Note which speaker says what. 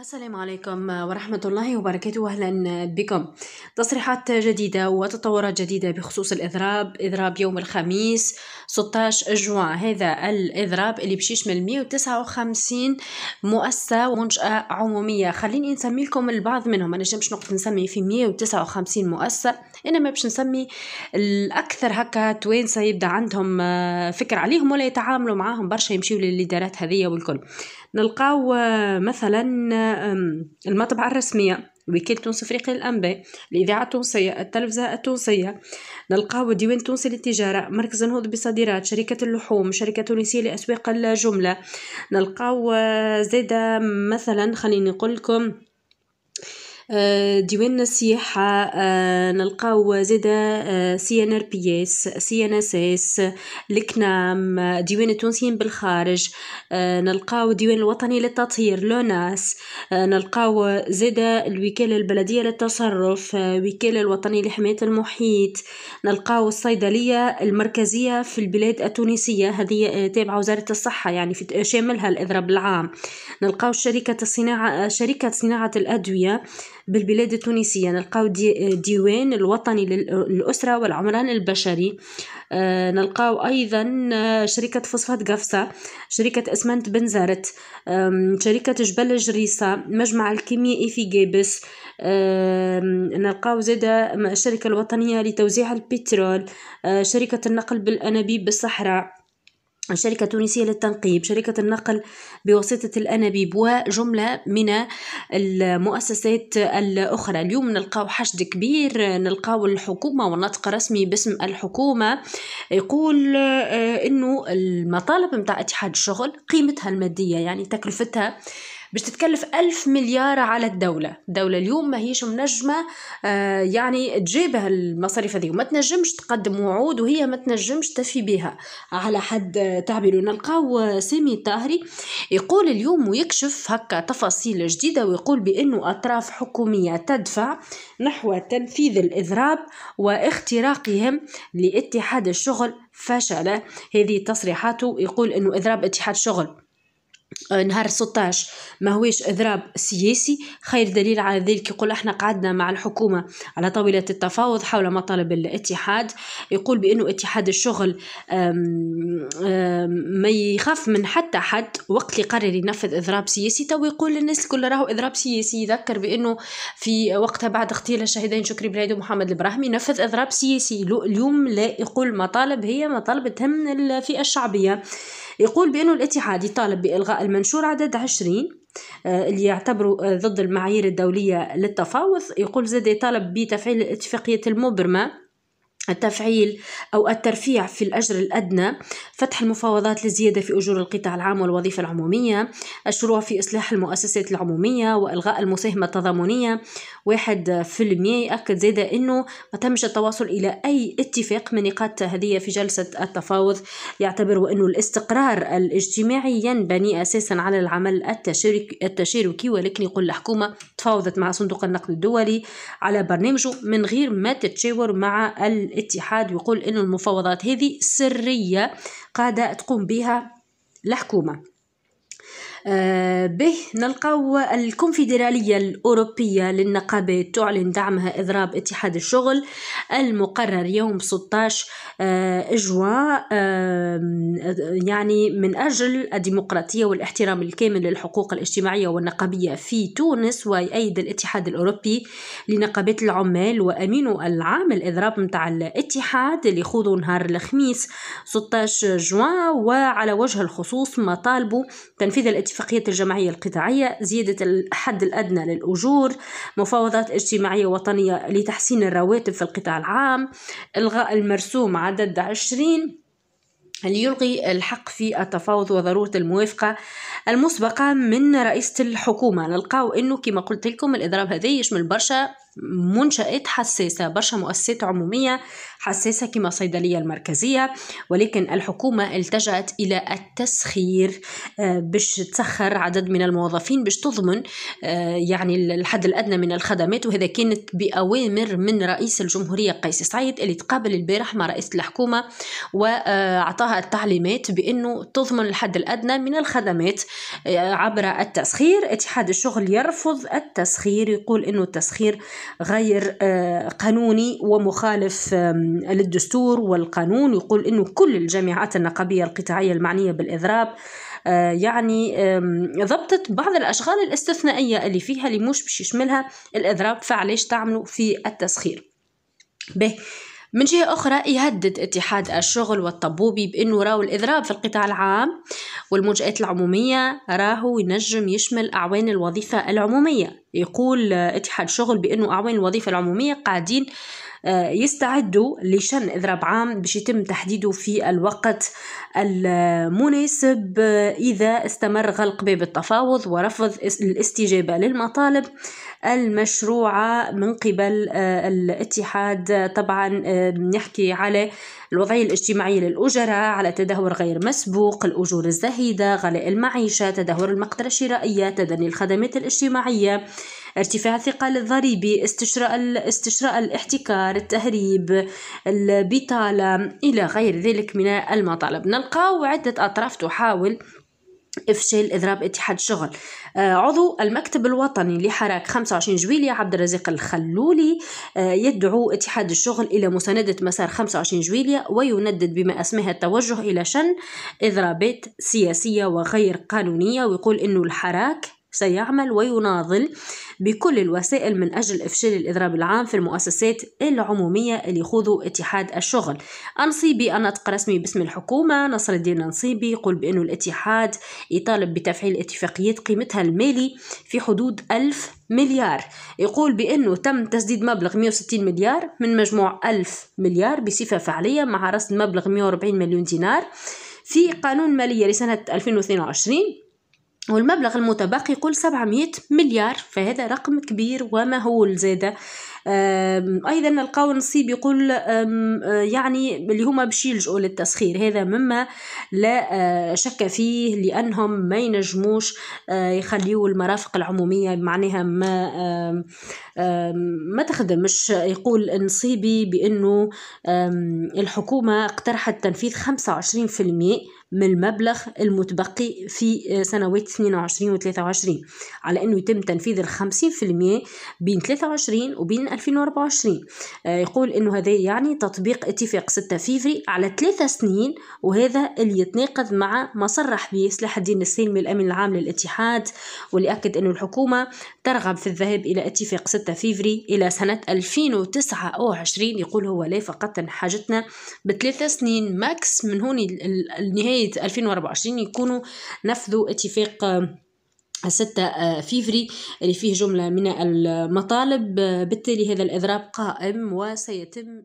Speaker 1: السلام عليكم ورحمة الله وبركاته أهلا بكم تصريحات جديدة وتطورات جديدة بخصوص الإضراب إضراب يوم الخميس 16 جوان هذا الإضراب اللي من 159 مؤسسة ومنشأة عمومية خليني نسمي لكم البعض منهم أنا جمش نقطة نسمي في 159 مؤسسة إنما باش نسمي الأكثر هكا توانسة يبدأ عندهم آه، فكر عليهم ولا يتعاملوا معاهم برشا يمشيوا للإدارات هذية والكل نلقاو آه، مثلا آه، المطبعة الرسمية وكيل تونس افريقيا للانباء الاذاعه التونسيه التلفزه التونسيه نلقاو الديوان التونسي للتجاره مركز النهوض بالصادرات شركه اللحوم شركه تونسيه لاسواق الجمله نلقاو آه، زيدا آه، مثلا خليني نقول لكم آه، ديوان السياحة آه، نلقاو زادا آه، سي ان ار بي اس سي ان اس اس الكنام ديوان التونسيين بالخارج نلقاو ديوان الوطني للتطهير لوناس نلقاو زادا الوكالة البلدية للتصرف وكالة الوطنية لحماية المحيط نلقاو الصيدلية المركزية في البلاد التونسية هذه تابعة وزارة الصحة يعني في شاملها الإضراب العام نلقاو شركة الصناعة شركة صناعة الأدوية بالبلاد التونسية نلقاو ديوان الوطني للأسرة والعمران البشري آه، نلقاو أيضا آه، شركة فوسفات قفصة شركة أسمنت بنزرت شركة جبل جريصة مجمع الكيميائي في جيبس نلقاو زادة الشركة الوطنية لتوزيع البترول آه، شركة النقل بالأنابيب بالصحراء شركة تونسية للتنقيب شركة النقل بواسطة الأنابيب وجملة من المؤسسات الأخرى اليوم نلقاو حشد كبير نلقاو الحكومة والنطق الرسمي باسم الحكومة يقول آه، أنه المطالب متاع اتحاد الشغل قيمتها المادية يعني تكلفتها باش تتكلف ألف مليار على الدولة الدولة اليوم ما هيش منجمة آه يعني تجيب المصاريف هذه وما تنجمش تقدم وعود وهي ما تنجمش تفي بها على حد تعبيره نلقاو سامي الطاهري يقول اليوم ويكشف هكا تفاصيل جديدة ويقول بأنه أطراف حكومية تدفع نحو تنفيذ الإضراب واختراقهم لاتحاد الشغل فشل هذه تصريحاته يقول أنه إضراب اتحاد شغل آه، نهار 16 هوش اضراب سياسي خير دليل على ذلك يقول احنا قعدنا مع الحكومه على طاوله التفاوض حول مطالب الاتحاد يقول بانه اتحاد الشغل ما يخاف من حتى حد وقت اللي قرر ينفذ اضراب سياسي تو يقول للناس الكل راهو اضراب سياسي يذكر بانه في وقتها بعد اغتيال الشهيدين شكري بلايد ومحمد البراهمي نفذ اضراب سياسي اليوم لا يقول مطالب هي مطالب تهم الفئه الشعبيه يقول بأنه الاتحاد يطالب بإلغاء المنشور عدد 20 آه، اللي يعتبروا آه، ضد المعايير الدولية للتفاوض يقول زاد يطالب بتفعيل اتفاقية المبرمة التفعيل أو الترفيع في الأجر الأدنى فتح المفاوضات للزيادة في أجور القطاع العام والوظيفة العمومية الشروع في إصلاح المؤسسات العمومية وإلغاء المساهمة التضامنية واحد في المية أكد زيادة أنه ما تمش التواصل إلى أي اتفاق من نقاط هذه في جلسة التفاوض يعتبر أنه الاستقرار الاجتماعي ينبني أساسا على العمل التشارك التشاركي ولكن يقول الحكومة تفاوضت مع صندوق النقد الدولي على برنامجه من غير ما تتشاور مع ال الاتحاد ويقول انه المفاوضات هذه سرية قاعدة تقوم بها الحكومة آه، به نلقاو الكونفدرالية الأوروبية للنقابات تعلن دعمها إضراب اتحاد الشغل المقرر يوم 16 آه، جوان آه، يعني من أجل الديمقراطية والاحترام الكامل للحقوق الاجتماعية والنقابية في تونس ويأيد الاتحاد الأوروبي لنقابات العمال وأمين العام الإضراب متاع الاتحاد اللي خوضوا نهار الخميس 16 جوان وعلى وجه الخصوص مطالبه تنفيذ الاتفاق اتفاقية الجمعية القطاعية زيادة الحد الأدنى للأجور مفاوضات اجتماعية وطنية لتحسين الرواتب في القطاع العام إلغاء المرسوم عدد عشرين ليلغي الحق في التفاوض وضرورة الموافقة المسبقة من رئيسة الحكومة نلقاو انه كما قلت لكم الاضراب هذا يشمل برشا منشآت حساسة برشا مؤسسات عمومية حساسة كما الصيدلية المركزية ولكن الحكومة التجأت إلى التسخير آه، باش تسخر عدد من الموظفين باش تضمن آه، يعني الحد الأدنى من الخدمات وهذا كانت بأوامر من رئيس الجمهورية قيس سعيد اللي تقابل البارح مع رئيس الحكومة وأعطاها آه، التعليمات بأنه تضمن الحد الأدنى من الخدمات عبر التسخير اتحاد الشغل يرفض التسخير يقول أنه التسخير غير آه، قانوني ومخالف للدستور والقانون يقول أنه كل الجامعات النقابية القطاعية المعنية بالإضراب آه، يعني ضبطت بعض الأشغال الاستثنائية اللي فيها اللي مش باش يشملها الإضراب فعليش تعملوا في التسخير به من جهة أخرى يهدد اتحاد الشغل والطبوبي بأنه راهو الإضراب في القطاع العام والمنشآت العمومية راهو ينجم يشمل أعوان الوظيفة العمومية يقول اتحاد الشغل بأنه أعوان الوظيفة العمومية قاعدين آه، يستعدوا لشن إضراب عام باش يتم تحديده في الوقت المناسب آه، إذا استمر غلق باب التفاوض ورفض الاستجابة للمطالب المشروعة من قبل آه، الاتحاد طبعا نحكي على الوضعية الاجتماعية للأجراء على تدهور غير مسبوق الأجور الزهيدة غلاء المعيشة تدهور المقدرة الشرائية تدني الخدمات الاجتماعية ارتفاع الثقل الضريبي استشراء استشراء الاحتكار التهريب البطالة إلى غير ذلك من المطالب نلقاو عدة أطراف تحاول افشال اضراب اتحاد الشغل آه عضو المكتب الوطني لحراك 25 جويلية عبد الرزاق الخلولي آه يدعو اتحاد الشغل الى مساندة مسار 25 جويلية ويندد بما اسمها التوجه الى شن اضرابات سياسية وغير قانونية ويقول انه الحراك سيعمل ويناضل بكل الوسائل من أجل إفشال الإضراب العام في المؤسسات العمومية اللي يخوضوا اتحاد الشغل أنصيبي أنطق رسمي باسم الحكومة نصر الدين أنصيبي يقول بأنه الاتحاد يطالب بتفعيل اتفاقيات قيمتها المالي في حدود ألف مليار يقول بأنه تم تسديد مبلغ 160 مليار من مجموع 1000 مليار بصفة فعلية مع رصد مبلغ 140 مليون دينار في قانون مالية لسنة 2022 والمبلغ المتبقي يقول 700 مليار فهذا رقم كبير ومهول زادة أيضا نلقاو نصيب يقول آه، يعني اللي هما باش يلجؤوا للتسخير هذا مما لا آه، شك فيه لأنهم ما ينجموش آه، يخليوا المرافق العمومية معناها ما ما تخدمش يقول نصيبي بأنه الحكومة اقترحت تنفيذ 25% من المبلغ المتبقي في سنوات 22 و 23 على انه يتم تنفيذ ال 50% بين 23 وبين 2024 آه، يقول انه هذا يعني تطبيق اتفاق 6 فيفري على ثلاثة سنين وهذا اللي يتناقض مع ما صرح به صلاح الدين السلمي الامين العام للاتحاد واللي اكد انه الحكومه ترغب في الذهاب الى اتفاق 6 فيفري الى سنه 2029 يقول هو لا فقط حاجتنا بثلاثة سنين ماكس من هون لنهايه 2024 يكونوا نفذوا اتفاق آه، 6 آه، فيفري اللي فيه جملة من المطالب آه، بالتالي هذا الإضراب قائم وسيتم